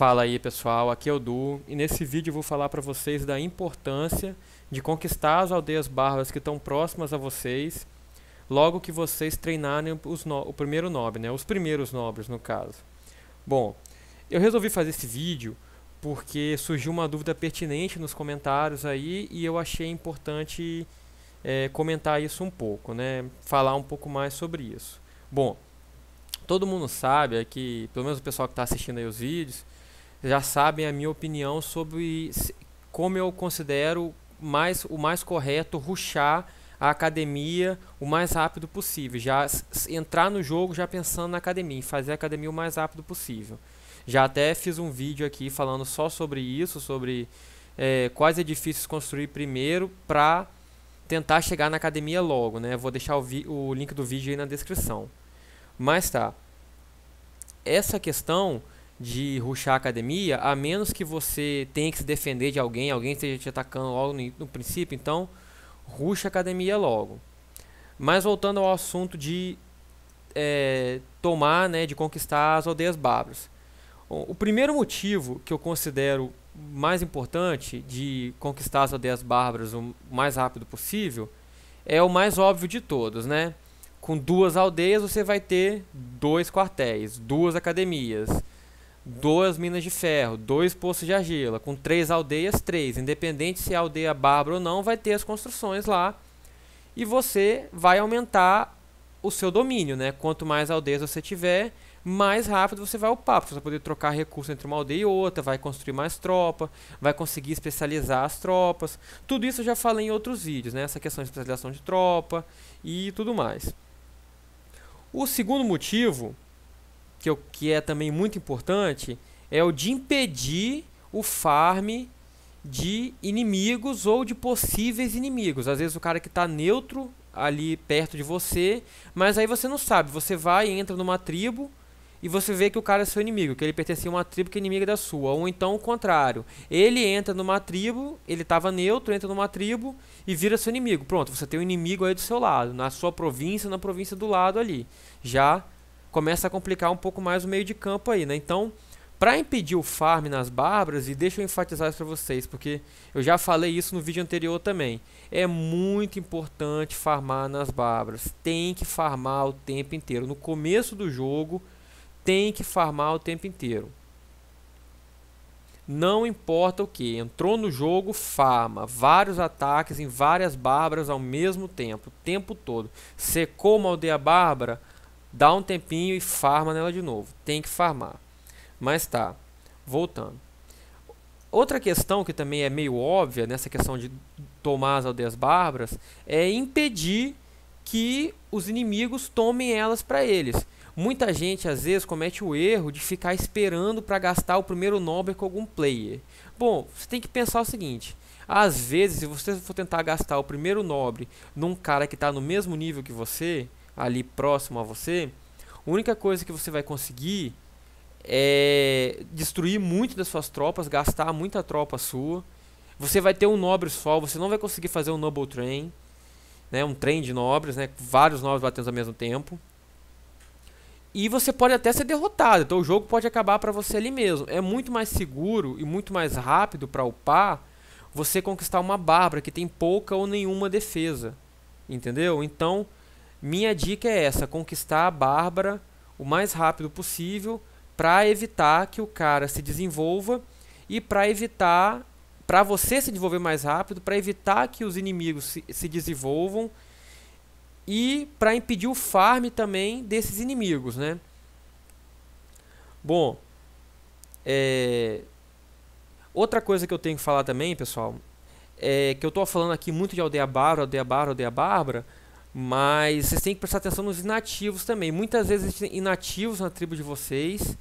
Fala aí pessoal, aqui é o Du e nesse vídeo eu vou falar para vocês da importância de conquistar as aldeias bárbaras que estão próximas a vocês logo que vocês treinarem no, o primeiro nobre, né? os primeiros nobres no caso. Bom, eu resolvi fazer esse vídeo porque surgiu uma dúvida pertinente nos comentários aí e eu achei importante é, comentar isso um pouco, né? falar um pouco mais sobre isso. Bom, todo mundo sabe é que, pelo menos o pessoal que está assistindo aí os vídeos, já sabem a minha opinião sobre como eu considero mais, o mais correto ruxar a academia o mais rápido possível. Já entrar no jogo já pensando na academia, fazer a academia o mais rápido possível. Já até fiz um vídeo aqui falando só sobre isso, sobre é, quais edifícios construir primeiro para tentar chegar na academia logo, né? Vou deixar o, o link do vídeo aí na descrição. Mas tá. Essa questão de ruxar a academia, a menos que você tenha que se defender de alguém, alguém esteja te atacando logo no, no princípio, então ruxa a academia logo. Mas voltando ao assunto de é, tomar, né, de conquistar as aldeias bárbaras. O primeiro motivo que eu considero mais importante de conquistar as aldeias bárbaras o mais rápido possível é o mais óbvio de todos, né? Com duas aldeias você vai ter dois quartéis, duas academias duas minas de ferro, dois poços de argila, com três aldeias, três. Independente se é aldeia bárbara ou não, vai ter as construções lá. E você vai aumentar o seu domínio, né? Quanto mais aldeias você tiver, mais rápido você vai upar, você vai poder trocar recurso entre uma aldeia e outra, vai construir mais tropa, vai conseguir especializar as tropas. Tudo isso eu já falei em outros vídeos, né? Essa questão de especialização de tropa e tudo mais. O segundo motivo que, eu, que é também muito importante, é o de impedir o farm de inimigos ou de possíveis inimigos. Às vezes o cara que está neutro ali perto de você, mas aí você não sabe. Você vai e entra numa tribo e você vê que o cara é seu inimigo, que ele pertencia a uma tribo que é inimiga da sua, ou então o contrário. Ele entra numa tribo, ele estava neutro, entra numa tribo e vira seu inimigo. Pronto, você tem um inimigo aí do seu lado, na sua província, na província do lado ali. Já começa a complicar um pouco mais o meio de campo aí, né? Então, para impedir o farm nas bárbaras, e deixa eu enfatizar isso para vocês, porque eu já falei isso no vídeo anterior também. É muito importante farmar nas bárbaras. Tem que farmar o tempo inteiro. No começo do jogo, tem que farmar o tempo inteiro. Não importa o que, entrou no jogo, farma. Vários ataques em várias bárbaras ao mesmo tempo, o tempo todo. Secou uma aldeia bárbara, dá um tempinho e farma nela de novo. Tem que farmar. Mas tá, voltando. Outra questão que também é meio óbvia nessa questão de tomar as aldeias bárbaras é impedir que os inimigos tomem elas para eles. Muita gente às vezes comete o erro de ficar esperando para gastar o primeiro nobre com algum player. Bom, você tem que pensar o seguinte: às vezes, se você for tentar gastar o primeiro nobre num cara que está no mesmo nível que você, ali próximo a você, a única coisa que você vai conseguir é destruir muito das suas tropas, gastar muita tropa sua. Você vai ter um nobre sol, você não vai conseguir fazer um noble train, né, um trem de nobres, né, vários nobres batendo ao mesmo tempo. E você pode até ser derrotado, então o jogo pode acabar para você ali mesmo. É muito mais seguro e muito mais rápido para upar você conquistar uma Bárbara que tem pouca ou nenhuma defesa. Entendeu? Então, minha dica é essa: conquistar a Bárbara o mais rápido possível para evitar que o cara se desenvolva e para evitar para você se desenvolver mais rápido, para evitar que os inimigos se, se desenvolvam e para impedir o farm também desses inimigos, né? Bom, é... outra coisa que eu tenho que falar também, pessoal, é que eu estou falando aqui muito de aldeia bárbara, aldeia bárbara, aldeia bárbara, mas vocês têm que prestar atenção nos inativos também. Muitas vezes existem inativos na tribo de vocês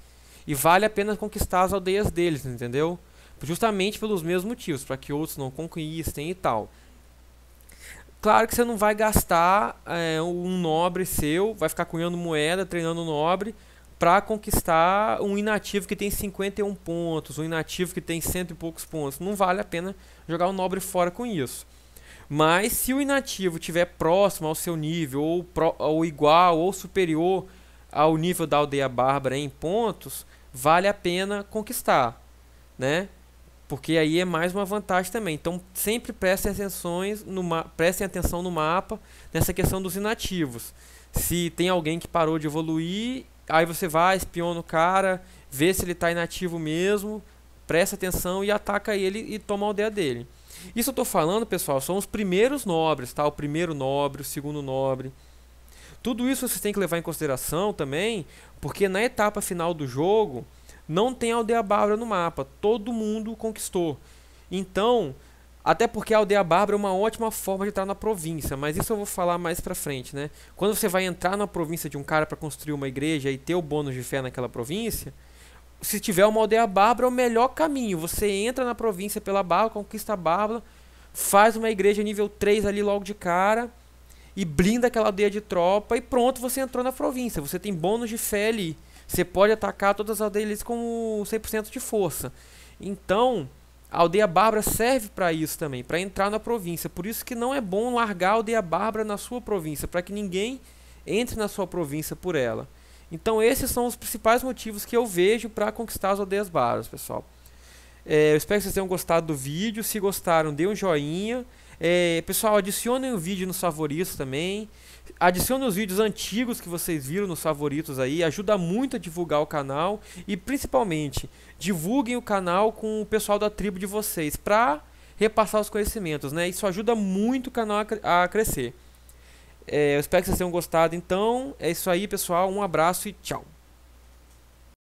e vale a pena conquistar as aldeias deles, entendeu? Justamente pelos mesmos motivos, para que outros não conquistem e tal. Claro que você não vai gastar é, um nobre seu, vai ficar cunhando moeda, treinando nobre, para conquistar um inativo que tem 51 pontos, um inativo que tem cento e poucos pontos. Não vale a pena jogar o um nobre fora com isso. Mas se o inativo tiver próximo ao seu nível, ou, pro, ou igual, ou superior ao nível da aldeia bárbara em pontos, vale a pena conquistar, né? Porque aí é mais uma vantagem também. Então sempre prestem, atenções no prestem atenção no mapa nessa questão dos inativos. Se tem alguém que parou de evoluir, aí você vai, espiona o cara, vê se ele está inativo mesmo, presta atenção e ataca ele e toma a aldeia dele. Isso eu estou falando, pessoal, são os primeiros nobres, tá? O primeiro nobre, o segundo nobre. Tudo isso vocês têm que levar em consideração também, porque na etapa final do jogo não tem aldeia bárbara no mapa, todo mundo conquistou. Então, até porque a aldeia bárbara é uma ótima forma de entrar na província, mas isso eu vou falar mais pra frente, né? Quando você vai entrar na província de um cara para construir uma igreja e ter o bônus de fé naquela província, se tiver uma aldeia bárbara, é o melhor caminho. Você entra na província pela Bárbara, conquista a Bárbara, faz uma igreja nível 3 ali logo de cara e blinda aquela aldeia de tropa e pronto, você entrou na província. Você tem bônus de fé ali. Você pode atacar todas as aldeias com 100% de força. Então, a aldeia bárbara serve para isso também, para entrar na província. Por isso que não é bom largar a aldeia bárbara na sua província, para que ninguém entre na sua província por ela. Então esses são os principais motivos que eu vejo para conquistar as aldeias baras, pessoal. É, eu espero que vocês tenham gostado do vídeo. Se gostaram, dê um joinha. É, pessoal, adicionem o vídeo nos favoritos também. Adicionem os vídeos antigos que vocês viram nos favoritos aí. Ajuda muito a divulgar o canal. E principalmente, divulguem o canal com o pessoal da tribo de vocês. para repassar os conhecimentos, né? Isso ajuda muito o canal a, crescer. É, eu espero que vocês tenham gostado. Então, é isso aí, pessoal. Um abraço e tchau.